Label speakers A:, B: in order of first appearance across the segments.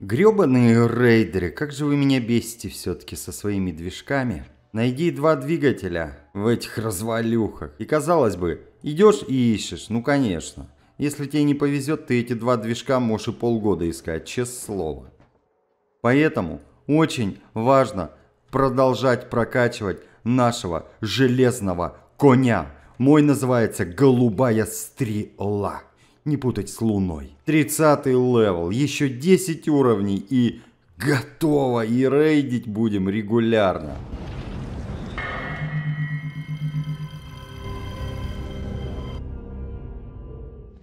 A: Грёбаные рейдеры, как же вы меня бесите все-таки со своими движками. Найди два двигателя в этих развалюхах. И казалось бы, идешь и ищешь, ну конечно. Если тебе не повезет, ты эти два движка можешь и полгода искать, честное слово. Поэтому очень важно продолжать прокачивать нашего железного коня. Мой называется «Голубая стрела» не путать с луной. Тридцатый левел, еще 10 уровней и готово, и рейдить будем регулярно.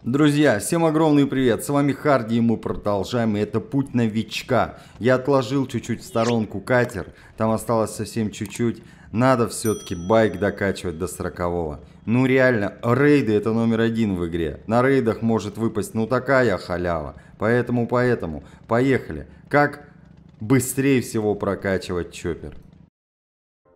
A: Друзья, всем огромный привет, с вами Харди и мы продолжаем, и это путь новичка. Я отложил чуть-чуть в сторонку катер, там осталось совсем чуть-чуть, надо все-таки байк докачивать до 40 -го. Ну реально, рейды это номер один в игре. На рейдах может выпасть ну такая халява. Поэтому, поэтому, поехали. Как быстрее всего прокачивать чоппер?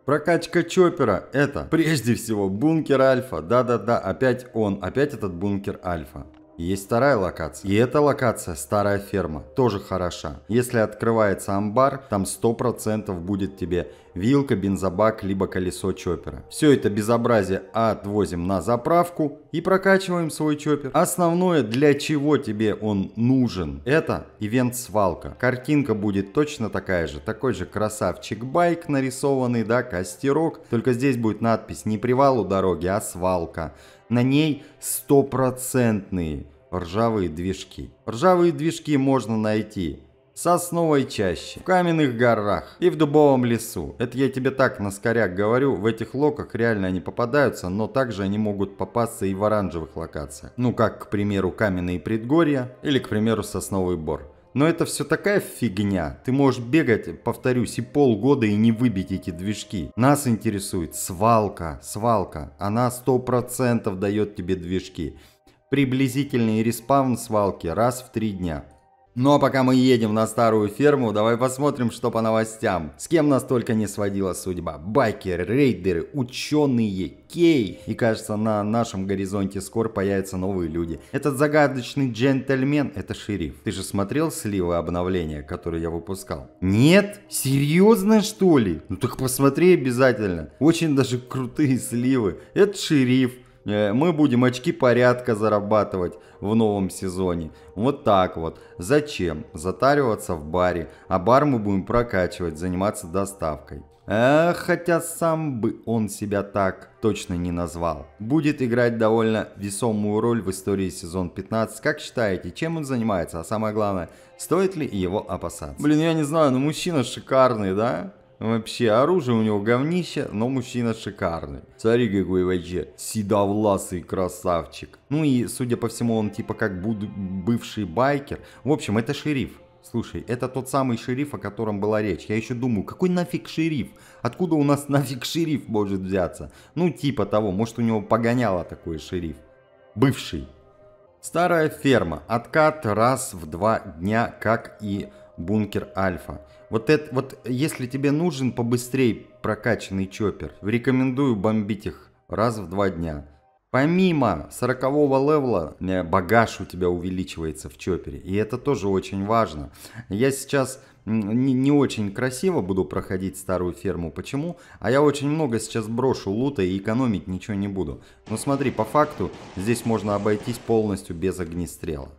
A: Прокачка чоппера – это прежде всего бункер Альфа. Да-да-да, опять он, опять этот бункер Альфа. Есть вторая локация. И эта локация старая ферма. Тоже хороша. Если открывается амбар, там 100% будет тебе вилка, бензобак, либо колесо чоппера. Все это безобразие отвозим на заправку и прокачиваем свой чоппер. Основное, для чего тебе он нужен, это ивент-свалка. Картинка будет точно такая же, такой же красавчик-байк нарисованный, да, костерок, только здесь будет надпись не привал у дороги, а свалка. На ней стопроцентные ржавые движки. Ржавые движки можно найти сосновой чаще, в каменных горах и в дубовом лесу. Это я тебе так наскоряк говорю, в этих локах реально они попадаются, но также они могут попасться и в оранжевых локациях. Ну как, к примеру, каменные предгорья или, к примеру, сосновый бор. Но это все такая фигня. Ты можешь бегать, повторюсь, и полгода и не выбить эти движки. Нас интересует свалка, свалка. Она 100% дает тебе движки. Приблизительный респаун свалки раз в три дня. Ну а пока мы едем на старую ферму, давай посмотрим, что по новостям. С кем нас только не сводила судьба. Байкеры, рейдеры, ученые, Кей. И кажется, на нашем горизонте скоро появятся новые люди. Этот загадочный джентльмен — это шериф. Ты же смотрел сливы обновления, которые я выпускал? Нет? Серьезно, что ли? Ну так посмотри обязательно. Очень даже крутые сливы. Это шериф. Э, мы будем очки порядка зарабатывать в новом сезоне. Вот так вот. Зачем? Затариваться в баре. А бар мы будем прокачивать, заниматься доставкой. Э, хотя сам бы он себя так точно не назвал. Будет играть довольно весомую роль в истории сезон 15. Как считаете, чем он занимается? А самое главное, стоит ли его опасаться? Блин, я не знаю, но мужчина шикарный, да? Вообще, оружие у него говнище, но мужчина шикарный. Смотри, какой вообще седовласый красавчик. Ну и, судя по всему, он типа как буд бывший байкер. В общем, это шериф. Слушай, это тот самый шериф, о котором была речь. Я еще думаю, какой нафиг шериф? Откуда у нас нафиг шериф может взяться? Ну, типа того, может у него погоняло такой шериф. Бывший. Старая ферма. Откат раз в два дня, как и Бункер Альфа. Вот это, вот если тебе нужен побыстрее прокачанный чоппер, рекомендую бомбить их раз в два дня. Помимо 40 левла, э, багаж у тебя увеличивается в чопере. И это тоже очень важно. Я сейчас не, не очень красиво буду проходить старую ферму. Почему? А я очень много сейчас брошу лута и экономить ничего не буду. Но смотри, по факту здесь можно обойтись полностью без огнестрела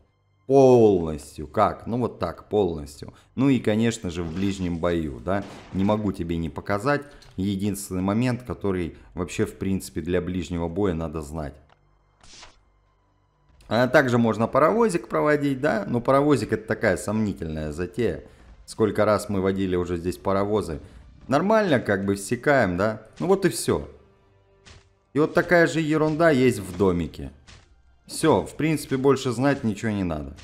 A: полностью, как? Ну вот так, полностью. Ну и, конечно же, в ближнем бою, да, не могу тебе не показать. Единственный момент, который вообще, в принципе, для ближнего боя надо знать. А также можно паровозик проводить, да, но ну, паровозик это такая сомнительная затея. Сколько раз мы водили уже здесь паровозы. Нормально как бы всекаем, да, ну вот и все. И вот такая же ерунда есть в домике. Все, в принципе, больше знать ничего не надо.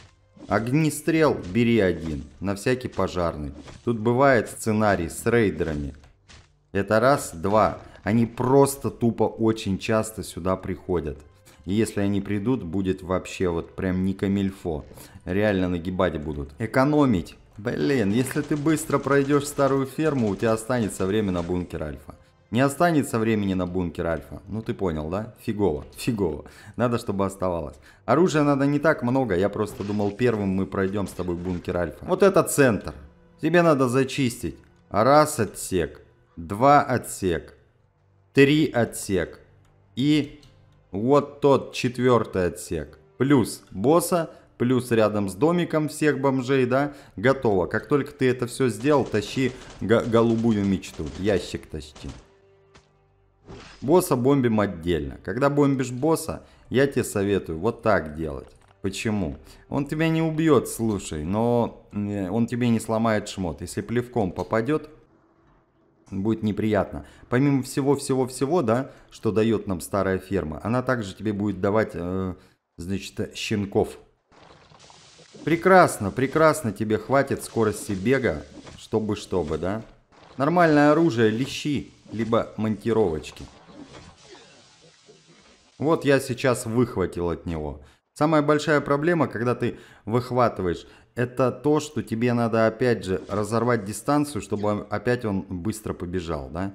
A: Огнестрел бери один, на всякий пожарный. Тут бывает сценарий с рейдерами. Это раз, два. Они просто тупо очень часто сюда приходят. И если они придут, будет вообще вот прям не камильфо. Реально нагибать будут. Экономить. Блин, если ты быстро пройдешь старую ферму, у тебя останется время на бункер Альфа. Не останется времени на бункер Альфа. Ну ты понял, да? Фигово, фигово. Надо, чтобы оставалось. Оружия надо не так много, я просто думал первым мы пройдем с тобой бункер Альфа. Вот это центр. Тебе надо зачистить. Раз отсек, два отсек, три отсек и вот тот четвертый отсек. Плюс босса, плюс рядом с домиком всех бомжей, да, готово. Как только ты это все сделал, тащи голубую мечту, ящик тащи. Босса бомбим отдельно. Когда бомбишь босса, я тебе советую вот так делать. Почему? Он тебя не убьет, слушай, но э, он тебе не сломает шмот. Если плевком попадет, будет неприятно. Помимо всего-всего-всего, да, что дает нам старая ферма, она также тебе будет давать, э, значит, щенков. Прекрасно, прекрасно тебе хватит скорости бега, чтобы-чтобы, да. Нормальное оружие, лещи, либо монтировочки. Вот я сейчас выхватил от него. Самая большая проблема, когда ты выхватываешь, это то, что тебе надо опять же разорвать дистанцию, чтобы опять он быстро побежал, да?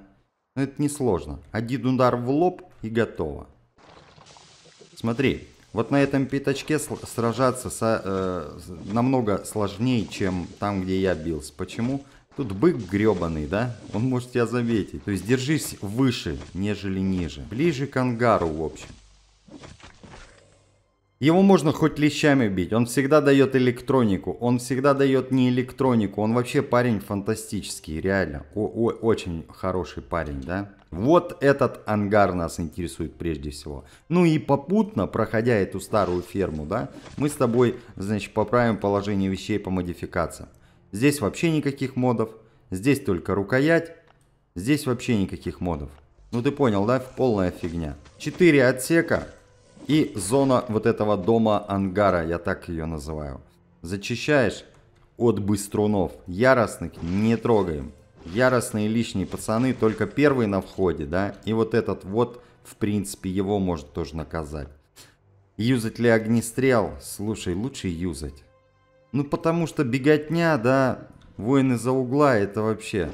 A: Но это несложно. Один удар в лоб и готово. Смотри, вот на этом пятачке сражаться со, э, намного сложнее, чем там, где я бился. Почему? Тут бык гребаный, да? Он может тебя заметить. То есть держись выше, нежели ниже. Ближе к ангару, в общем. Его можно хоть лещами бить, он всегда дает электронику, он всегда дает не электронику, он вообще парень фантастический, реально, о -о очень хороший парень, да? Вот этот ангар нас интересует прежде всего. Ну и попутно, проходя эту старую ферму, да, мы с тобой, значит, поправим положение вещей по модификациям. Здесь вообще никаких модов. Здесь только рукоять. Здесь вообще никаких модов. Ну ты понял, да? Полная фигня. Четыре отсека и зона вот этого дома-ангара, я так ее называю. Зачищаешь от быструнов. Яростных не трогаем. Яростные лишние пацаны, только первый на входе, да? И вот этот вот, в принципе, его может тоже наказать. Юзать ли огнестрел? Слушай, лучше юзать. Ну потому что беготня, да, воины за угла, это вообще...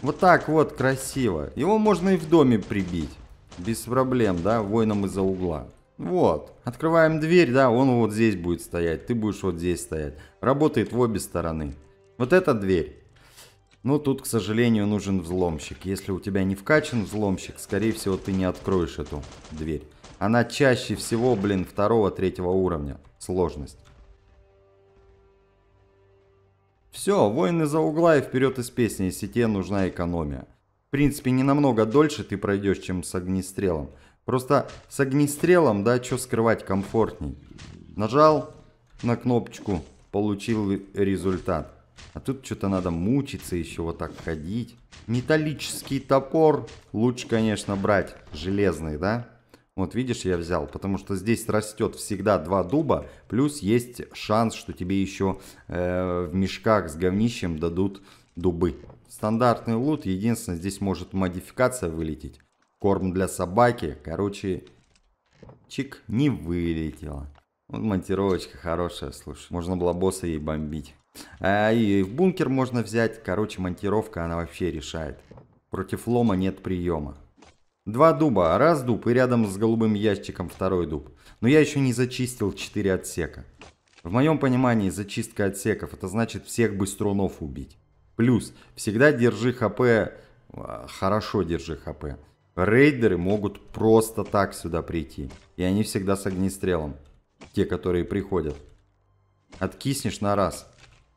A: Вот так вот красиво. Его можно и в доме прибить. Без проблем, да, воином из-за угла. Вот. Открываем дверь, да, он вот здесь будет стоять, ты будешь вот здесь стоять. Работает в обе стороны. Вот эта дверь. Но тут, к сожалению, нужен взломщик. Если у тебя не вкачан взломщик, скорее всего, ты не откроешь эту дверь. Она чаще всего, блин, второго-третьего уровня. Сложность. Все, воины за угла и вперед из песни, если тебе нужна экономия. В принципе, не намного дольше ты пройдешь, чем с огнестрелом. Просто с огнестрелом, да, что скрывать, комфортней. Нажал на кнопочку, получил результат. А тут что-то надо мучиться еще вот так ходить. Металлический топор лучше, конечно, брать. Железный, да? Вот видишь, я взял, потому что здесь растет всегда два дуба, плюс есть шанс, что тебе еще э, в мешках с говнищем дадут дубы. Стандартный лут, единственное, здесь может модификация вылететь. Корм для собаки, короче, чик, не вылетело. Вот монтировочка хорошая, слушай. Можно было босса ей бомбить. А, и в бункер можно взять, короче, монтировка, она вообще решает. Против лома нет приема. Два дуба, раз дуб и рядом с голубым ящиком второй дуб. Но я еще не зачистил четыре отсека. В моем понимании зачистка отсеков это значит всех быструнов убить. Плюс, всегда держи хп, а, хорошо держи хп. Рейдеры могут просто так сюда прийти. И они всегда с огнестрелом. Те, которые приходят. Откиснешь на раз.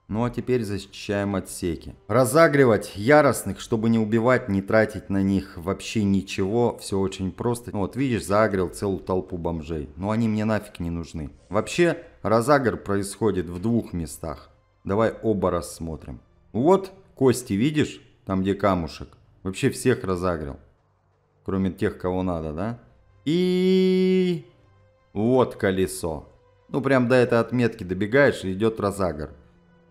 A: Ну а теперь защищаем отсеки. Разагревать яростных, чтобы не убивать, не тратить на них вообще ничего. Все очень просто. Ну, вот видишь, загрел целую толпу бомжей. Но ну, они мне нафиг не нужны. Вообще, разагр происходит в двух местах. Давай оба рассмотрим. Вот, кости видишь? Там где камушек. Вообще всех разагрел. Кроме тех, кого надо, да? И... Вот колесо. Ну прям до этой отметки добегаешь и идет разагр.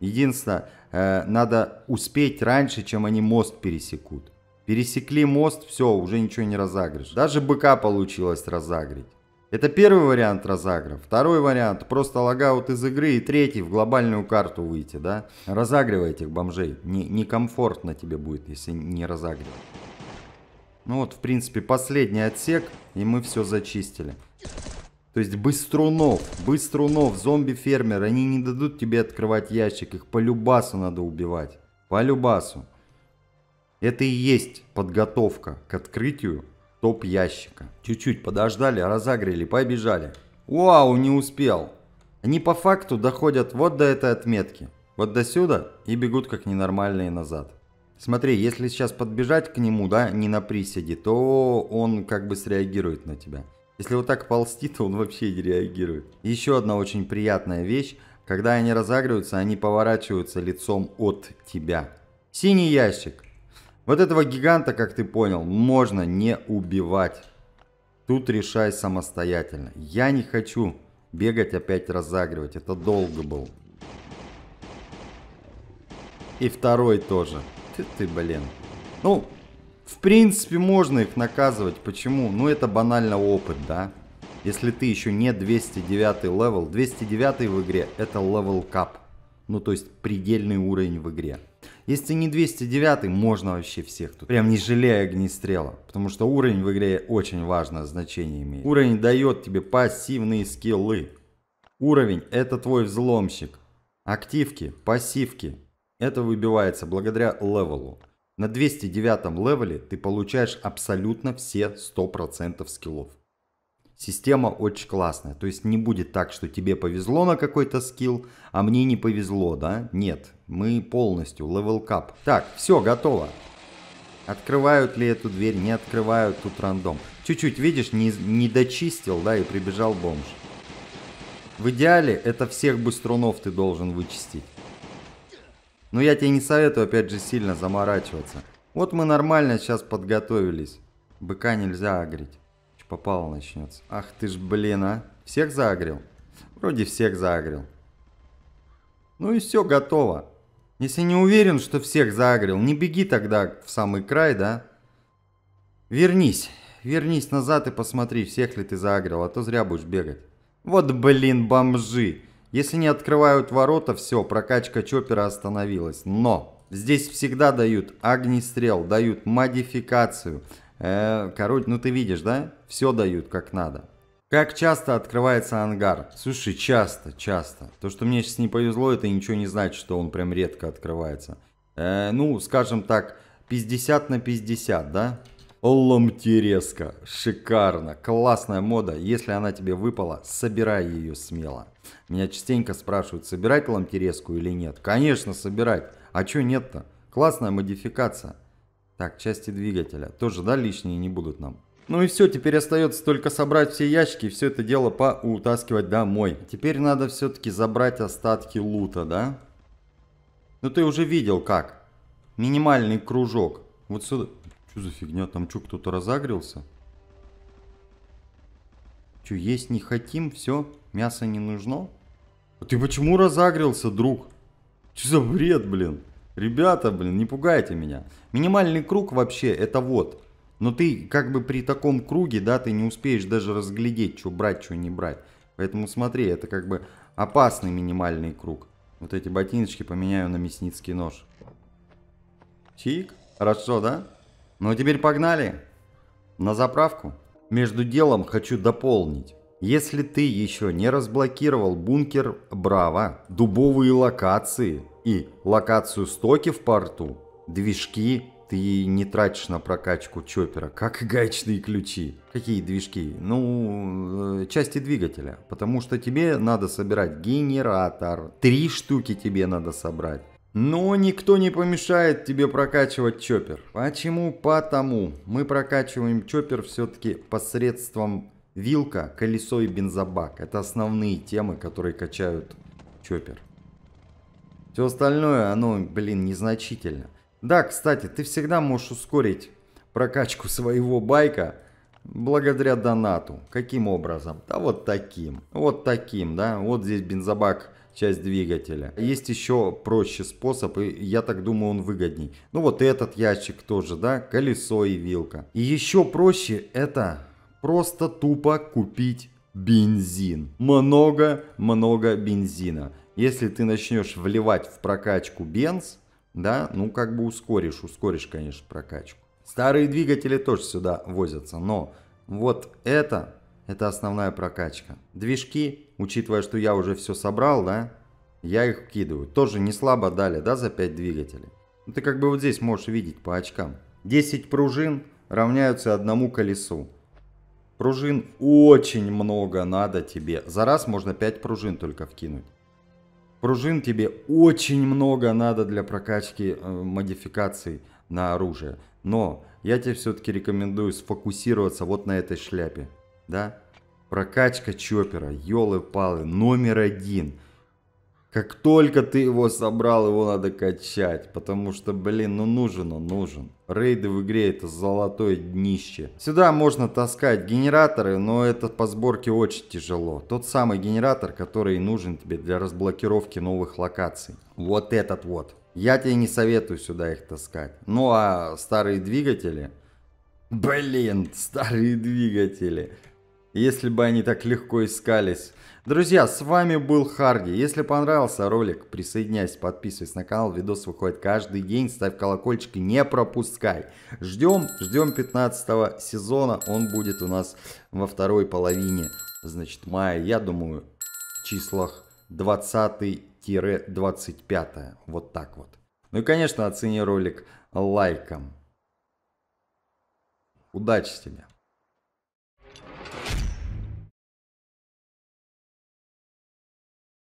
A: Единственное, э, надо успеть раньше, чем они мост пересекут. Пересекли мост, все, уже ничего не разагришь. Даже быка получилось разагрить. Это первый вариант разагра. Второй вариант – просто логаут из игры. И третий – в глобальную карту выйти, да? Разагривай этих бомжей. Не, некомфортно тебе будет, если не разагривать. Ну вот, в принципе, последний отсек, и мы все зачистили. То есть Быструнов, Быструнов, зомби-фермер, они не дадут тебе открывать ящик, их по любасу надо убивать. По любасу. Это и есть подготовка к открытию топ-ящика. Чуть-чуть подождали, разогрели, побежали. Вау, не успел. Они по факту доходят вот до этой отметки, вот до сюда и бегут как ненормальные назад. Смотри, если сейчас подбежать к нему, да, не на приседе, то он как бы среагирует на тебя. Если вот так ползти, то он вообще не реагирует. Еще одна очень приятная вещь. Когда они разогреваются, они поворачиваются лицом от тебя. Синий ящик. Вот этого гиганта, как ты понял, можно не убивать. Тут решай самостоятельно. Я не хочу бегать опять разагривать. Это долго был. И второй тоже. Ты, ты, блин. Ну, в принципе, можно их наказывать. Почему? Ну, это банально опыт, да? Если ты еще не 209 левел, 209 в игре это левел кап. Ну, то есть предельный уровень в игре. Если не 209, можно вообще всех тут. Прям не жалея огнестрела. Потому что уровень в игре очень важное значение имеет. Уровень дает тебе пассивные скиллы. Уровень это твой взломщик. Активки, пассивки. Это выбивается благодаря левелу. На 209 левеле ты получаешь абсолютно все 100% скиллов. Система очень классная, то есть не будет так, что тебе повезло на какой-то скилл, а мне не повезло, да? Нет, мы полностью левел кап. Так, все, готово. Открывают ли эту дверь, не открывают, тут рандом. Чуть-чуть, видишь, не, не дочистил, да, и прибежал бомж. В идеале это всех быструнов ты должен вычистить. Но я тебе не советую опять же сильно заморачиваться. Вот мы нормально сейчас подготовились. Быка нельзя агрить. Что попало начнется. Ах ты ж блин, а. Всех заагрил? Вроде всех заагрил. Ну и все, готово. Если не уверен, что всех заагрил, не беги тогда в самый край, да? Вернись. Вернись назад и посмотри, всех ли ты заагрил, а то зря будешь бегать. Вот блин, бомжи. Если не открывают ворота, все, прокачка чопера остановилась. Но здесь всегда дают огнестрел, дают модификацию. Э, король, ну ты видишь, да? Все дают как надо. Как часто открывается ангар? Слушай, часто, часто. То, что мне сейчас не повезло, это ничего не значит, что он прям редко открывается. Э, ну, скажем так, 50 на 50, да? Лом Шикарно. Классная мода. Если она тебе выпала, собирай ее смело. Меня частенько спрашивают, собирать лом или нет. Конечно, собирать. А чё нет-то? Классная модификация. Так, части двигателя. Тоже, да, лишние не будут нам? Ну и все, теперь остается только собрать все ящики и все это дело поутаскивать домой. Теперь надо все-таки забрать остатки лута, да? Ну ты уже видел как. Минимальный кружок. Вот сюда. Что за фигня? Там что, кто-то разогрелся? Что, есть не хотим? Все? Мясо не нужно? А ты почему разогрелся, друг? Что за бред, блин? Ребята, блин, не пугайте меня. Минимальный круг вообще это вот. Но ты как бы при таком круге, да, ты не успеешь даже разглядеть, что брать, что не брать. Поэтому смотри, это как бы опасный минимальный круг. Вот эти ботиночки поменяю на мясницкий нож. Чик, хорошо, да? Ну а теперь погнали. На заправку. Между делом хочу дополнить. Если ты еще не разблокировал бункер Браво, дубовые локации и локацию стоки в порту, движки ты не тратишь на прокачку чопера, как и гаечные ключи. Какие движки? Ну, э, части двигателя. Потому что тебе надо собирать генератор. Три штуки тебе надо собрать. Но никто не помешает тебе прокачивать чоппер. Почему? Потому. Мы прокачиваем чоппер все-таки посредством вилка, колесо и бензобак. Это основные темы, которые качают чоппер. Все остальное, оно, блин, незначительно. Да, кстати, ты всегда можешь ускорить прокачку своего байка Благодаря донату. Каким образом? Да вот таким. Вот таким, да. Вот здесь бензобак часть двигателя. Есть еще проще способ, и я так думаю, он выгодней. Ну вот этот ящик тоже, да, колесо и вилка. И еще проще это просто тупо купить бензин. Много-много бензина. Если ты начнешь вливать в прокачку бенз, да, ну как бы ускоришь, ускоришь, конечно, прокачку. Старые двигатели тоже сюда возятся, но вот это, это основная прокачка. Движки, учитывая, что я уже все собрал, да, я их вкидываю. Тоже не слабо дали, да, за 5 двигателей. Ну, ты как бы вот здесь можешь видеть по очкам. 10 пружин равняются одному колесу. Пружин очень много надо тебе. За раз можно 5 пружин только вкинуть. Пружин тебе очень много надо для прокачки э, модификаций на оружие. Но я тебе все-таки рекомендую сфокусироваться вот на этой шляпе. Да? Прокачка чоппера, елы-палы, номер один. Как только ты его собрал, его надо качать. Потому что, блин, ну нужен он, нужен. Рейды в игре это золотое днище. Сюда можно таскать генераторы, но это по сборке очень тяжело. Тот самый генератор, который нужен тебе для разблокировки новых локаций. Вот этот вот. Я тебе не советую сюда их таскать. Ну а старые двигатели... Блин, старые двигатели. Если бы они так легко искались. Друзья, с вами был Харди. Если понравился ролик, присоединяйся, подписывайся на канал. Видос выходит каждый день. Ставь колокольчик и не пропускай. Ждем, ждем 15 сезона. Он будет у нас во второй половине, значит, мая. Я думаю, в числах 20 25 Вот так вот. Ну и, конечно, оцени ролик лайком. Удачи тебе!